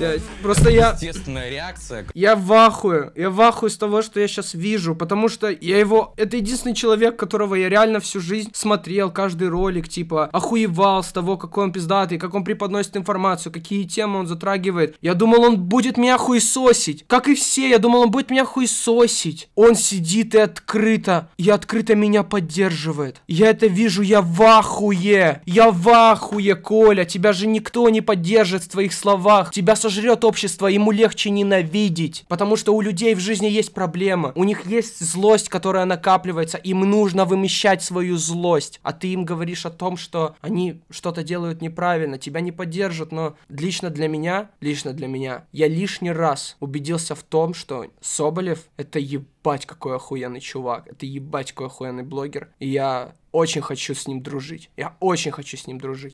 Блять, просто я... Естественная реакция. Я в ахуе. Я в ахуе с того, что я сейчас вижу. Потому что я его... Это единственный человек, которого я реально всю жизнь смотрел. Каждый ролик, типа, охуевал с того, какой он пиздатый, как он преподносит информацию, какие темы он затрагивает. Я думал, он будет меня хуесосить. Как и все, я думал, он будет меня хуесосить. Он сидит и открыто, и открыто меня поддерживает. Я это вижу, я в ахуе. Я в ахуе, Коля. Тебя же никто не поддержит в твоих словах. Тебя сожжут сожрет общество, ему легче ненавидеть. Потому что у людей в жизни есть проблема. У них есть злость, которая накапливается. Им нужно вымещать свою злость. А ты им говоришь о том, что они что-то делают неправильно, тебя не поддержат. Но лично для меня, лично для меня, я лишний раз убедился в том, что Соболев это ебать какой охуенный чувак. Это ебать какой охуенный блогер. И я очень хочу с ним дружить. Я очень хочу с ним дружить.